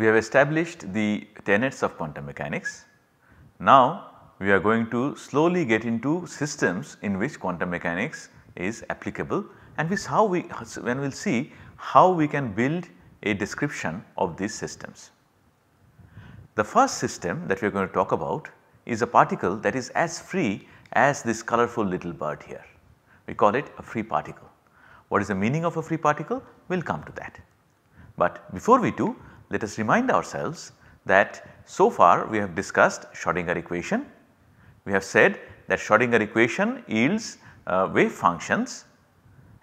we have established the tenets of quantum mechanics. Now we are going to slowly get into systems in which quantum mechanics is applicable and how we when we will see how we can build a description of these systems. The first system that we are going to talk about is a particle that is as free as this colorful little bird here. We call it a free particle. What is the meaning of a free particle? We will come to that. But before we do, let us remind ourselves that so far we have discussed Schrodinger equation. We have said that Schrodinger equation yields uh, wave functions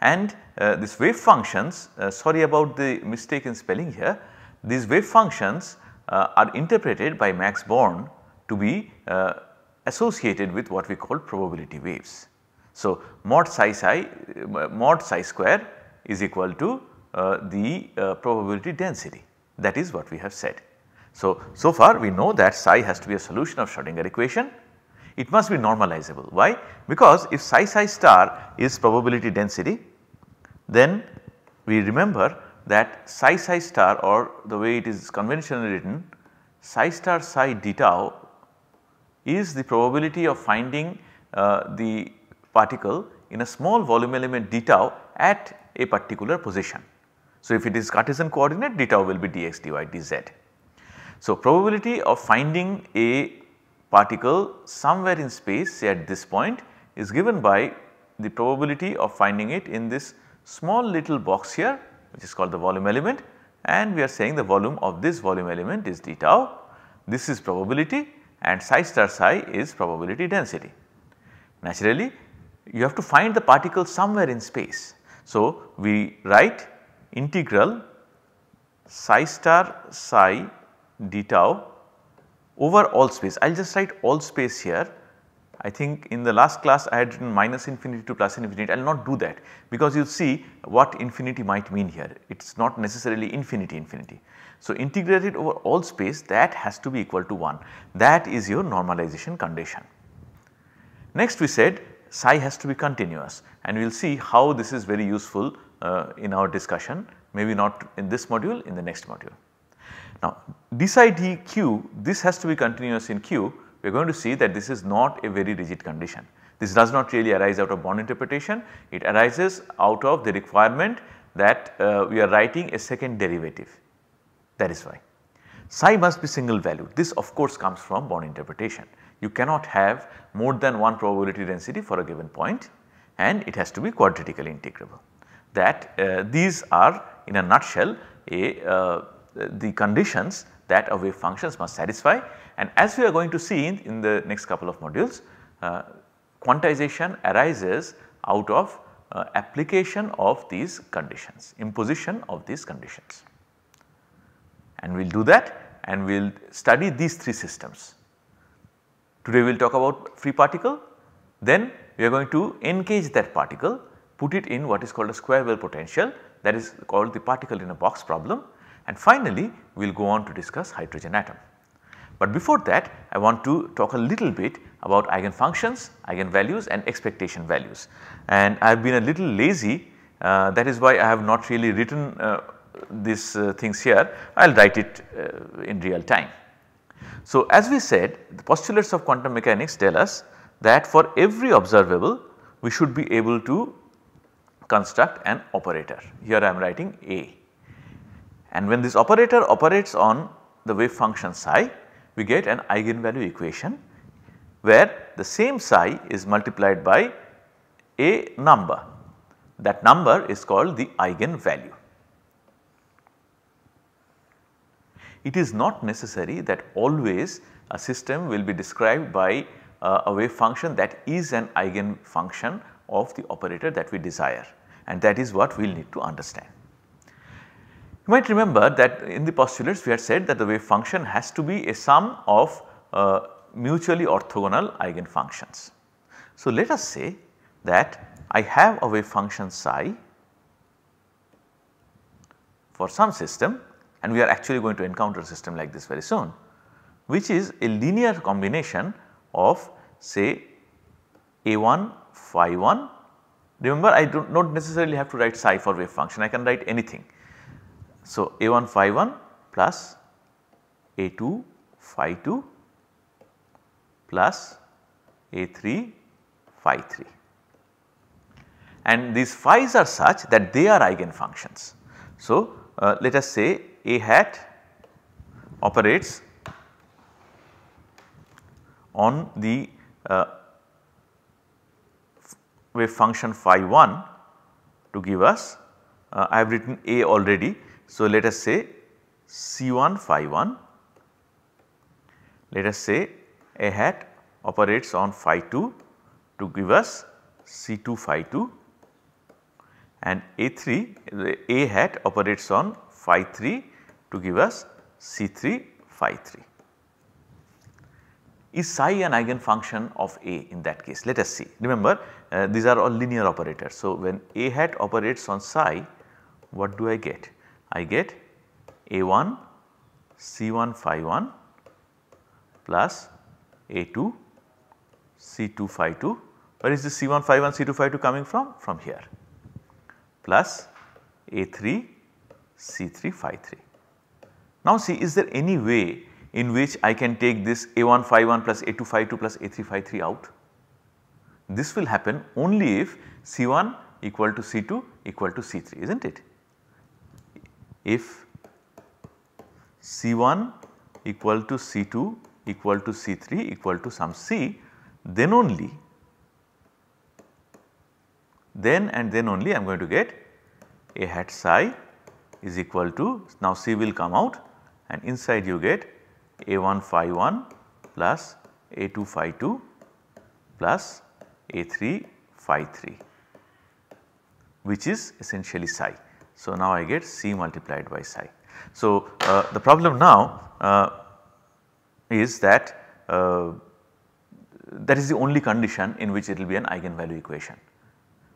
and uh, this wave functions uh, sorry about the mistake in spelling here these wave functions uh, are interpreted by Max Born to be uh, associated with what we call probability waves. So, mod psi psi uh, mod psi square is equal to the probability density. That is what we have said. So, so far we know that psi has to be a solution of Schrodinger equation. It must be normalizable. Why? Because if psi psi star is probability density, then we remember that psi psi star or the way it is conventionally written psi star psi d tau is the probability of finding uh, the particle in a small volume element d tau at a particular position. So, if it is Cartesian coordinate d tau will be dx dy dz. So, probability of finding a particle somewhere in space say at this point is given by the probability of finding it in this small little box here which is called the volume element and we are saying the volume of this volume element is d tau. This is probability and psi star psi is probability density. Naturally, you have to find the particle somewhere in space. So, we write integral psi star psi d tau over all space. I will just write all space here. I think in the last class I had written minus infinity to plus infinity. I will not do that because you see what infinity might mean here. It is not necessarily infinity infinity. So, integrated over all space that has to be equal to 1. That is your normalization condition. Next we said psi has to be continuous and we will see how this is very useful uh, in our discussion maybe not in this module in the next module. Now decide Q this has to be continuous in Q we are going to see that this is not a very rigid condition. This does not really arise out of bond interpretation it arises out of the requirement that uh, we are writing a second derivative that is why. Psi must be single valued this of course comes from bond interpretation you cannot have more than one probability density for a given point and it has to be quadratically integrable. That uh, these are in a nutshell a, uh, the conditions that a wave functions must satisfy and as we are going to see in, in the next couple of modules uh, quantization arises out of uh, application of these conditions, imposition of these conditions. And we will do that and we will study these three systems. Today we will talk about free particle, then we are going to encage that particle, put it in what is called a square well potential that is called the particle in a box problem and finally we will go on to discuss hydrogen atom. But before that I want to talk a little bit about eigenfunctions, eigenvalues and expectation values and I have been a little lazy uh, that is why I have not really written uh, these uh, things here I will write it uh, in real time. So as we said the postulates of quantum mechanics tell us that for every observable we should be able to construct an operator. Here I am writing A and when this operator operates on the wave function psi we get an eigenvalue equation where the same psi is multiplied by a number that number is called the eigenvalue. It is not necessary that always a system will be described by uh, a wave function that is an eigenfunction of the operator that we desire and that is what we will need to understand. You might remember that in the postulates we had said that the wave function has to be a sum of uh, mutually orthogonal eigenfunctions. So, let us say that I have a wave function psi for some system and we are actually going to encounter a system like this very soon which is a linear combination of say a1 phi 1. Remember I do not necessarily have to write psi for wave function I can write anything. So, a1 phi 1 plus a2 phi 2 plus a3 phi 3 and these phi's are such that they are eigenfunctions. So, uh, let us say a hat operates on the uh, wave function phi 1 to give us uh, I have written A already. So, let us say C1 phi 1 let us say A hat operates on phi 2 to give us C2 phi 2 and A3 A hat operates on phi 3 to give us C3 phi 3. Is psi an eigenfunction of A in that case? Let us see. Remember uh, these are all linear operators. So, when A hat operates on psi what do I get? I get A1 C1 phi 1 plus A2 C2 phi 2 where is the C1 phi 1 C2 phi 2 coming from? From here plus A3 C3 phi 3. Now see is there any way in which I can take this A151 plus A252 plus A353 out. This will happen only if C1 equal to C2 equal to C3 is not it. If C1 equal to C2 equal to C3 equal to some C then only then and then only I am going to get A hat psi is equal to now C will come out and inside you get a1 phi 1 plus a2 phi 2 plus a3 phi 3 which is essentially psi. So, now I get c multiplied by psi. So, uh, the problem now uh, is that uh, that is the only condition in which it will be an eigenvalue equation.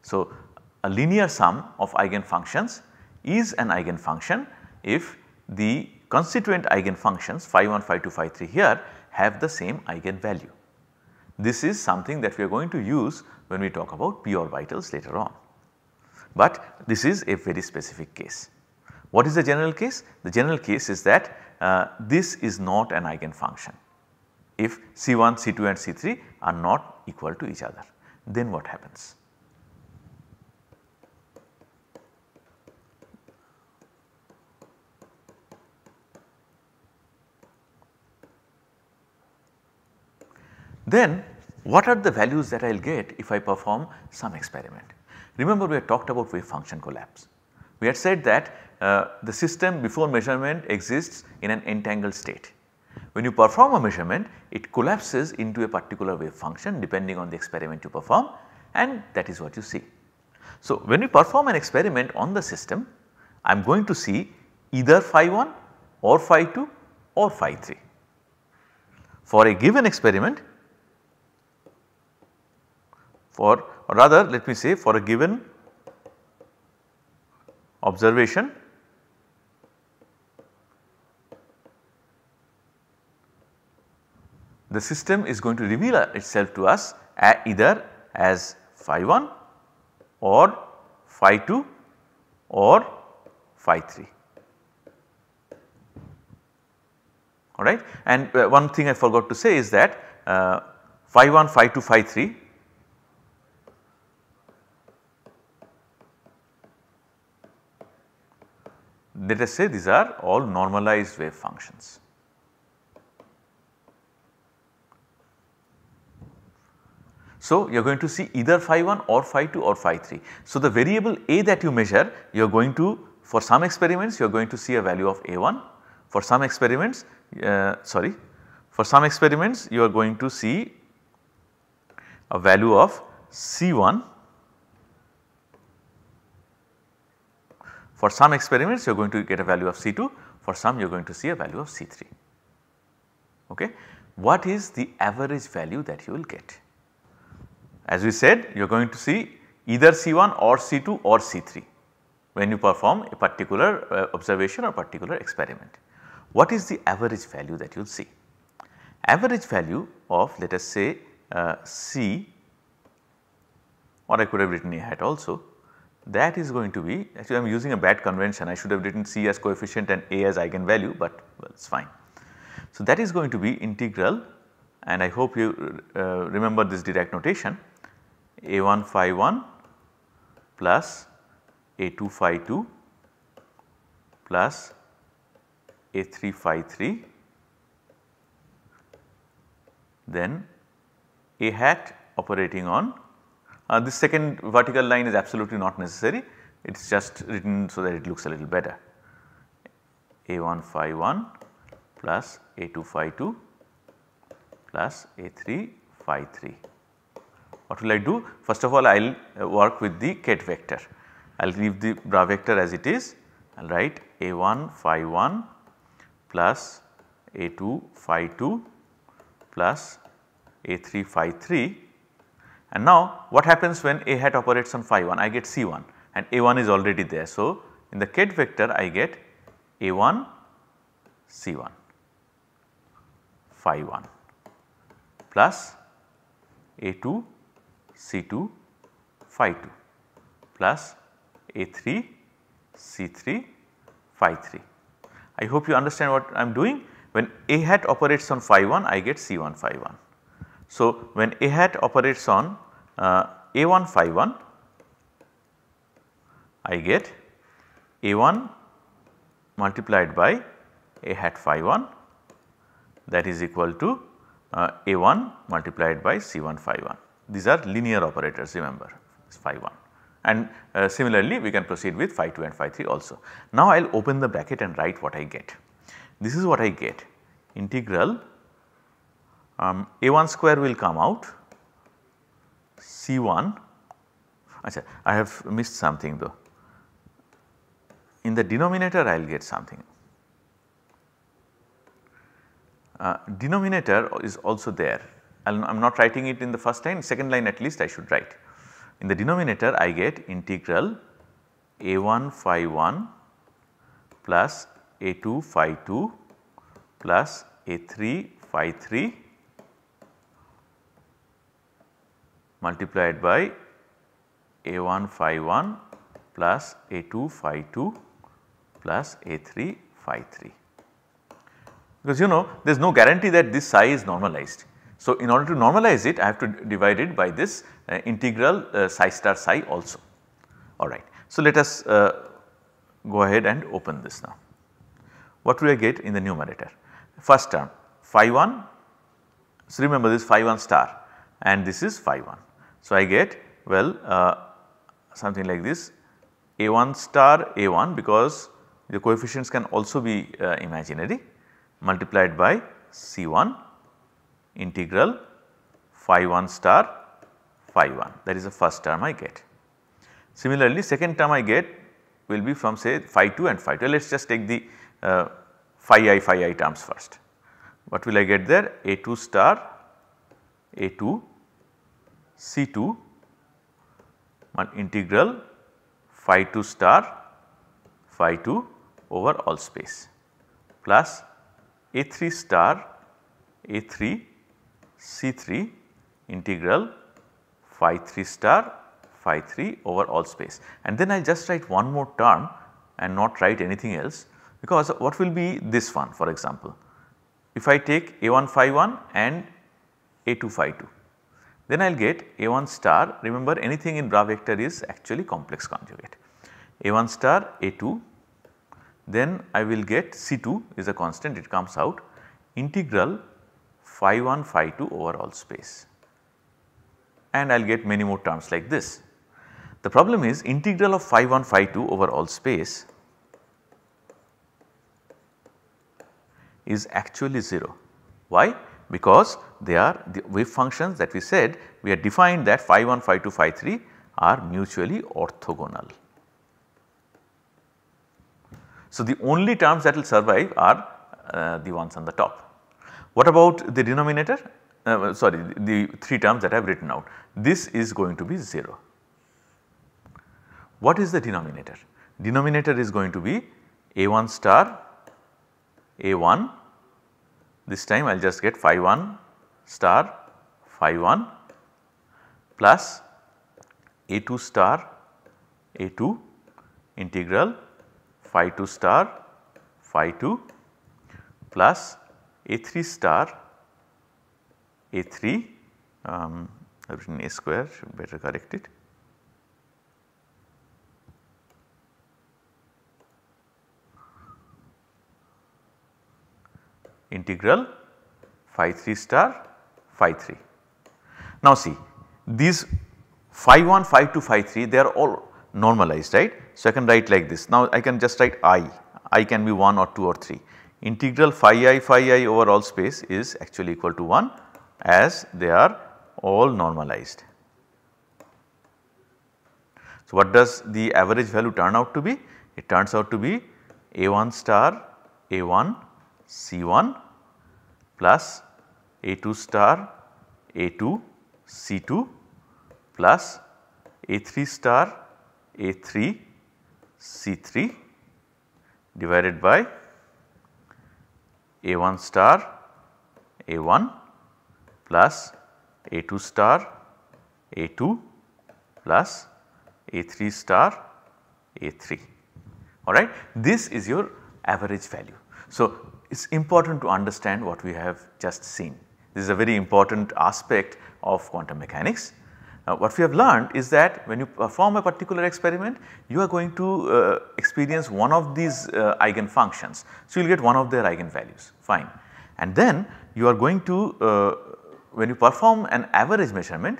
So, a linear sum of eigenfunctions is an eigenfunction if the constituent eigenfunctions phi 1, phi 2, phi 3 here have the same eigenvalue. This is something that we are going to use when we talk about p orbitals later on. But this is a very specific case. What is the general case? The general case is that uh, this is not an eigenfunction. If C1, C2 and C3 are not equal to each other, then what happens? Then what are the values that I will get if I perform some experiment? Remember we had talked about wave function collapse. We had said that uh, the system before measurement exists in an entangled state. When you perform a measurement it collapses into a particular wave function depending on the experiment you perform and that is what you see. So, when we perform an experiment on the system I am going to see either phi 1 or phi 2 or phi 3. For a given experiment for or rather let me say for a given observation the system is going to reveal itself to us either as phi 1 or phi 2 or phi 3 alright. And uh, one thing I forgot to say is that uh, phi 1, phi 2, phi 3 Let us say these are all normalized wave functions. So, you are going to see either phi 1 or phi 2 or phi 3. So, the variable A that you measure you are going to for some experiments you are going to see a value of A1 for some experiments uh, sorry for some experiments you are going to see a value of C1 For some experiments you are going to get a value of C2, for some you are going to see a value of C3. Okay. What is the average value that you will get? As we said you are going to see either C1 or C2 or C3 when you perform a particular uh, observation or particular experiment. What is the average value that you will see? Average value of let us say uh, C or I could have written a hat also that is going to be actually I am using a bad convention I should have written C as coefficient and A as eigenvalue but well it is fine. So, that is going to be integral and I hope you uh, remember this direct notation A1 phi 1 plus A2 phi 2 plus A3 phi 3 then A hat operating on uh, this second vertical line is absolutely not necessary, it is just written so that it looks a little better. A1 phi 1 plus A2 phi 2 plus A3 phi 3. What will I do? First of all, I will uh, work with the ket vector. I will leave the bra vector as it is. I will write A1 phi 1 plus A2 phi 2 plus A3 phi 3 and now what happens when A hat operates on phi 1? I get C 1 and A 1 is already there. So, in the kth vector I get A 1 C 1 phi 1 plus A 2 C 2 phi 2 plus A 3 C 3 phi 3. I hope you understand what I am doing when A hat operates on phi 1 I get C 1 phi 1. So, when A hat operates on uh, A1 phi 1, I get A1 multiplied by A hat phi 1 that is equal to uh, A1 multiplied by C1 phi 1. These are linear operators remember is phi 1 and uh, similarly we can proceed with phi 2 and phi 3 also. Now I will open the bracket and write what I get. This is what I get integral um, A1 square will come out C1 I have missed something though in the denominator I will get something. Uh, denominator is also there I am not writing it in the first line second line at least I should write. In the denominator I get integral a1 phi 1 plus a2 phi 2 plus a3 phi 3 multiplied by A1 phi 1 plus A2 phi 2 plus A3 phi 3. Because you know there is no guarantee that this psi is normalized. So, in order to normalize it I have to divide it by this uh, integral uh, psi star psi also alright. So, let us uh, go ahead and open this now. What will I get in the numerator? First term phi 1, so remember this phi 1 star and this is phi 1 so, I get well uh, something like this a1 star a1 because the coefficients can also be uh, imaginary multiplied by c1 integral phi 1 star phi 1 that is the first term I get. Similarly, second term I get will be from say phi 2 and phi 2 let us just take the uh, phi i phi i terms first. What will I get there a2 star a2 C2 one integral phi 2 star phi 2 over all space plus A3 star A3 C3 integral phi 3 star phi 3 over all space and then I just write one more term and not write anything else because what will be this one for example. If I take A1 phi 1 and A2 phi 2 then I will get A1 star remember anything in bra vector is actually complex conjugate A1 star A2 then I will get C2 is a constant it comes out integral phi 1 phi 2 over all space and I will get many more terms like this. The problem is integral of phi 1 phi 2 over all space is actually 0. Why? because they are the wave functions that we said we had defined that phi 1, phi 2, phi 3 are mutually orthogonal. So, the only terms that will survive are uh, the ones on the top. What about the denominator? Uh, sorry, the, the 3 terms that I have written out. This is going to be 0. What is the denominator? Denominator is going to be a1 star, a1 this time I will just get phi 1 star phi 1 plus a 2 star a 2 integral phi 2 star phi 2 plus a 3 star a 3 um, a square should better correct it integral phi 3 star phi 3. Now see these phi 1, phi 2, phi 3 they are all normalized right. So I can write like this now I can just write i, i can be 1 or 2 or 3 integral phi i phi i over all space is actually equal to 1 as they are all normalized. So what does the average value turn out to be? It turns out to be a1 star a1 C1 plus A2 star A2 C2 plus A3 star A3 C3 divided by A1 star A1 plus A2 star A2 plus A3 star A3 alright. This is your average value. So, it is important to understand what we have just seen. This is a very important aspect of quantum mechanics. Now, what we have learned is that when you perform a particular experiment, you are going to uh, experience one of these uh, eigenfunctions. So, you will get one of their eigenvalues fine and then you are going to uh, when you perform an average measurement,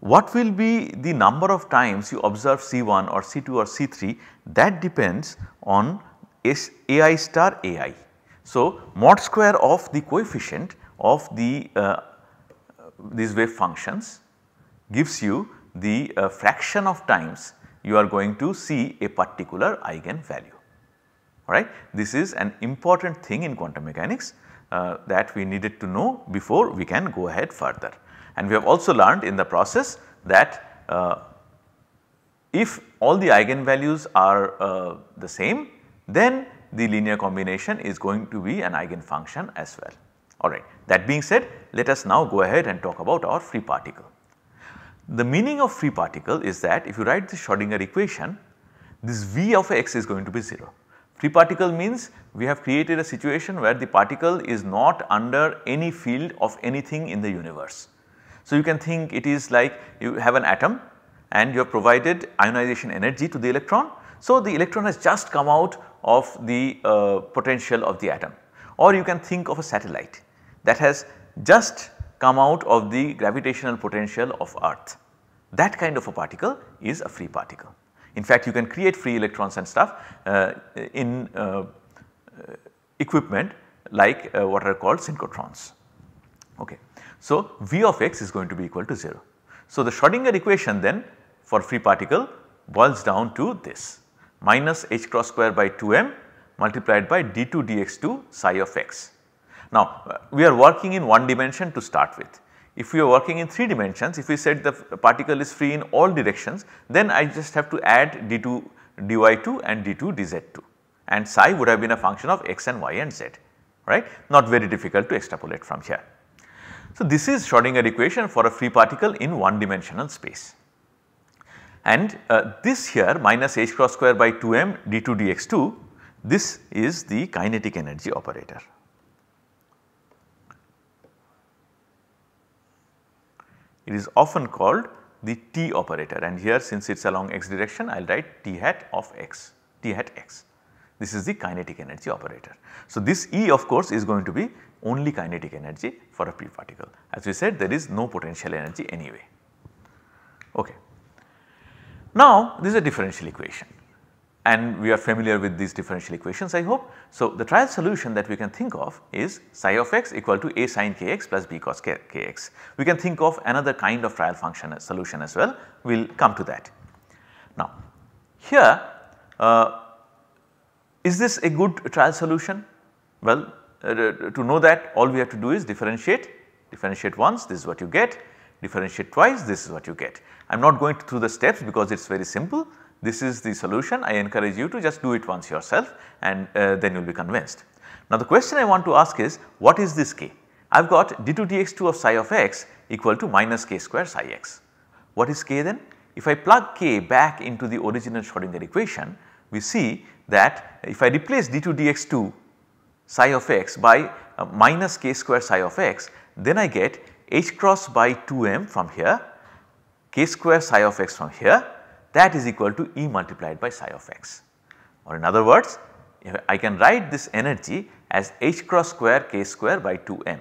what will be the number of times you observe C1 or C2 or C3 that depends on AI star AI. So, mod square of the coefficient of the uh, these wave functions gives you the uh, fraction of times you are going to see a particular eigenvalue alright. This is an important thing in quantum mechanics uh, that we needed to know before we can go ahead further. And we have also learned in the process that uh, if all the eigenvalues are uh, the same then the linear combination is going to be an eigenfunction as well. Alright, that being said let us now go ahead and talk about our free particle. The meaning of free particle is that if you write the Schrodinger equation this V of x is going to be 0. Free particle means we have created a situation where the particle is not under any field of anything in the universe. So, you can think it is like you have an atom and you have provided ionization energy to the electron. So, the electron has just come out of the uh, potential of the atom or you can think of a satellite that has just come out of the gravitational potential of earth. That kind of a particle is a free particle. In fact, you can create free electrons and stuff uh, in uh, equipment like uh, what are called synchrotrons. Okay. So, V of x is going to be equal to 0. So, the Schrodinger equation then for free particle boils down to this minus h cross square by 2m multiplied by d2 dx2 psi of x. Now, uh, we are working in one dimension to start with. If we are working in 3 dimensions, if we said the particle is free in all directions, then I just have to add d2 dy2 and d2 dz2 and psi would have been a function of x and y and z, right. Not very difficult to extrapolate from here. So, this is Schrodinger equation for a free particle in one dimensional space and uh, this here minus h cross square by 2m d2 dx2 this is the kinetic energy operator. It is often called the T operator and here since it is along x direction I will write T hat of x, T hat x. This is the kinetic energy operator. So, this E of course is going to be only kinetic energy for a p particle. As we said there is no potential energy anyway. Okay. Now this is a differential equation and we are familiar with these differential equations I hope. So the trial solution that we can think of is psi of x equal to a sin kx plus b cos kx. We can think of another kind of trial function as uh, solution as well, we will come to that. Now here uh, is this a good trial solution? Well uh, to know that all we have to do is differentiate, differentiate once this is what you get differentiate twice this is what you get. I am not going through the steps because it is very simple. This is the solution I encourage you to just do it once yourself and uh, then you will be convinced. Now the question I want to ask is what is this k? I have got d2dx2 of psi of x equal to minus k square psi x. What is k then? If I plug k back into the original Schrodinger equation, we see that if I replace d2dx2 psi of x by uh, minus k square psi of x, then I get h cross by 2m from here, k square psi of x from here that is equal to E multiplied by psi of x. Or in other words, I can write this energy as h cross square k square by 2m.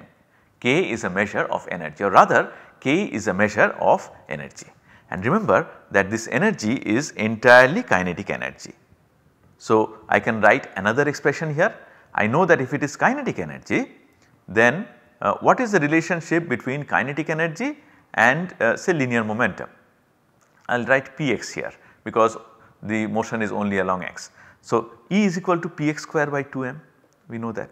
k is a measure of energy or rather k is a measure of energy. And remember that this energy is entirely kinetic energy. So, I can write another expression here. I know that if it is kinetic energy, then uh, what is the relationship between kinetic energy and uh, say linear momentum. I will write Px here because the motion is only along x. So, E is equal to Px square by 2m we know that.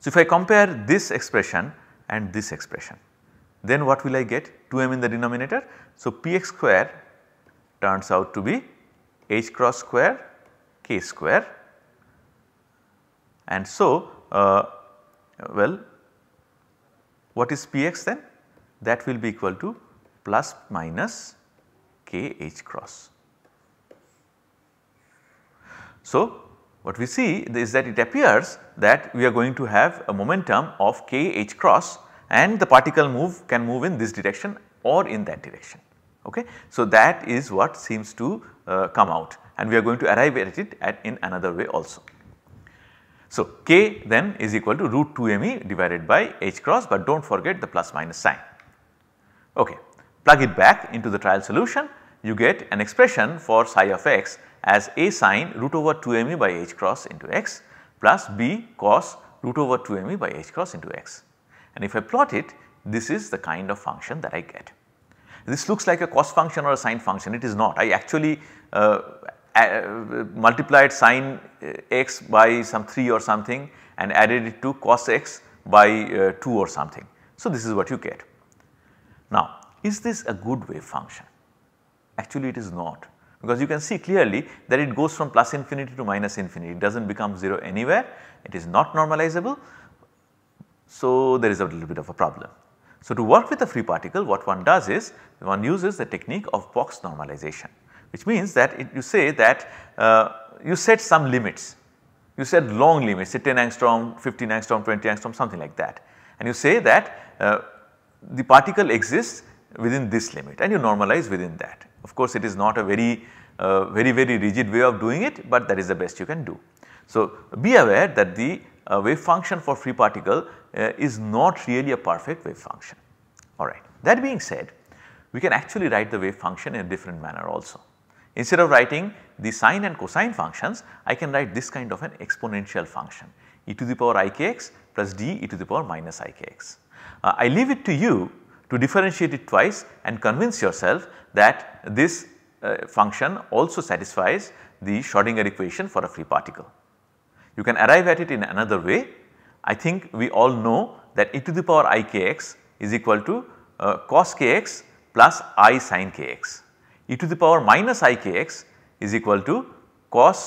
So, if I compare this expression and this expression then what will I get 2m in the denominator. So, Px square turns out to be h cross square k square and so uh, well, what is Px then? That will be equal to plus minus kh cross. So, what we see is that it appears that we are going to have a momentum of kh cross and the particle move can move in this direction or in that direction. Okay? So, that is what seems to uh, come out and we are going to arrive at it at in another way also. So, k then is equal to root 2 m e divided by h cross but do not forget the plus minus sign. Okay. Plug it back into the trial solution you get an expression for psi of x as a sine root over 2 m e by h cross into x plus b cos root over 2 m e by h cross into x. And if I plot it this is the kind of function that I get. This looks like a cost function or a sine function it is not I actually uh, multiplied sine uh, x by some 3 or something and added it to cos x by uh, 2 or something. So, this is what you get. Now, is this a good wave function? Actually, it is not because you can see clearly that it goes from plus infinity to minus infinity, it does not become 0 anywhere, it is not normalizable. So, there is a little bit of a problem. So, to work with a free particle what one does is one uses the technique of box normalization which means that it, you say that uh, you set some limits, you set long limits say 10 angstrom, 15 angstrom, 20 angstrom something like that and you say that uh, the particle exists within this limit and you normalize within that. Of course, it is not a very, uh, very, very rigid way of doing it, but that is the best you can do. So, be aware that the uh, wave function for free particle uh, is not really a perfect wave function. All right. That being said, we can actually write the wave function in a different manner also. Instead of writing the sine and cosine functions, I can write this kind of an exponential function e to the power ikx plus d e to the power minus ikx. Uh, I leave it to you to differentiate it twice and convince yourself that this uh, function also satisfies the Schrodinger equation for a free particle. You can arrive at it in another way. I think we all know that e to the power ikx is equal to uh, cos kx plus i sin kx e to the power minus i k x is equal to cos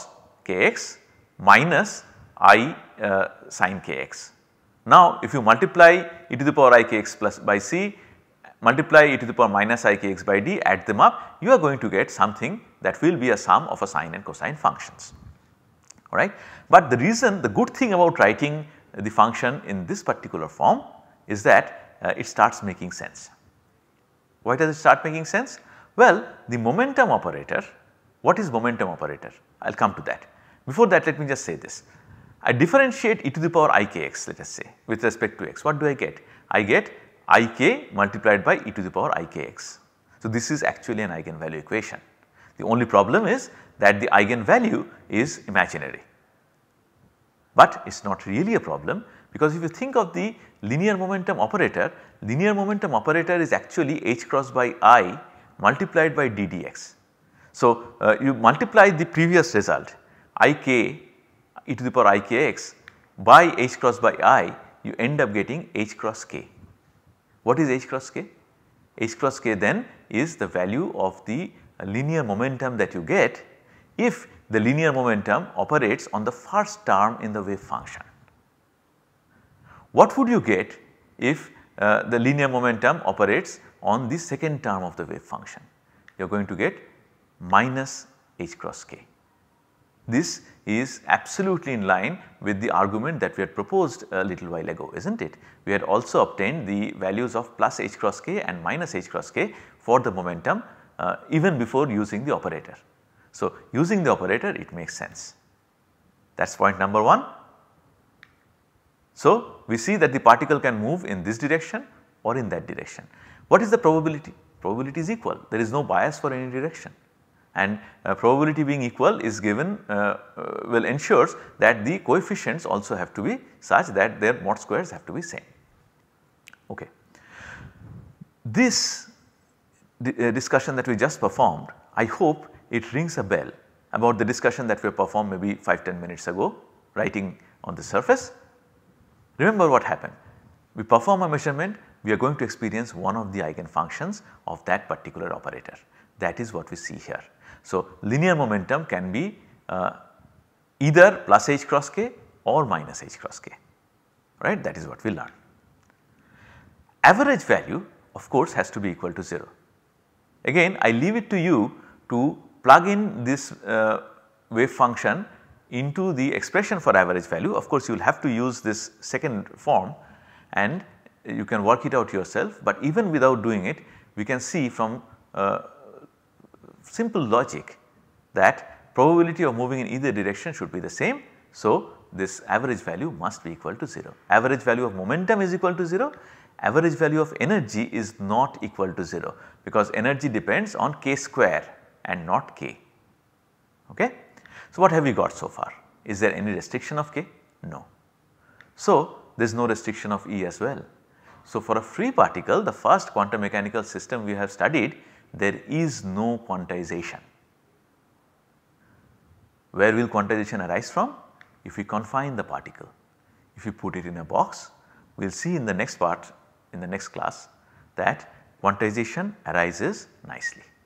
k x minus i uh, sin k x. Now, if you multiply e to the power i k x plus by c multiply e to the power minus i k x by d add them up you are going to get something that will be a sum of a sine and cosine functions alright. But the reason the good thing about writing the function in this particular form is that uh, it starts making sense. Why does it start making sense? Well, the momentum operator, what is momentum operator? I will come to that. Before that let me just say this. I differentiate e to the power ikx let us say with respect to x. What do I get? I get ik multiplied by e to the power ikx. So, this is actually an eigenvalue equation. The only problem is that the eigenvalue is imaginary. But it is not really a problem because if you think of the linear momentum operator, linear momentum operator is actually h cross by i multiplied by ddx. So, uh, you multiply the previous result ik e to the power ikx by h cross by i you end up getting h cross k. What is h cross k? h cross k then is the value of the linear momentum that you get if the linear momentum operates on the first term in the wave function. What would you get if uh, the linear momentum operates on the second term of the wave function you are going to get minus h cross k. This is absolutely in line with the argument that we had proposed a little while ago is not it. We had also obtained the values of plus h cross k and minus h cross k for the momentum uh, even before using the operator. So, using the operator it makes sense that is point number 1. So, we see that the particle can move in this direction or in that direction what is the probability? Probability is equal, there is no bias for any direction and uh, probability being equal is given uh, uh, ensures that the coefficients also have to be such that their mod squares have to be same. Okay. This uh, discussion that we just performed I hope it rings a bell about the discussion that we performed maybe 5-10 minutes ago writing on the surface. Remember what happened we perform a measurement we are going to experience one of the eigenfunctions of that particular operator. That is what we see here. So, linear momentum can be uh, either plus h cross k or minus h cross k right that is what we learn. Average value of course has to be equal to 0. Again I leave it to you to plug in this uh, wave function into the expression for average value of course you will have to use this second form and you can work it out yourself but even without doing it we can see from uh, simple logic that probability of moving in either direction should be the same. So, this average value must be equal to 0. Average value of momentum is equal to 0, average value of energy is not equal to 0 because energy depends on k square and not k. Okay? So, what have we got so far? Is there any restriction of k? No. So, there is no restriction of E as well. So, for a free particle the first quantum mechanical system we have studied there is no quantization. Where will quantization arise from? If we confine the particle, if we put it in a box we will see in the next part in the next class that quantization arises nicely.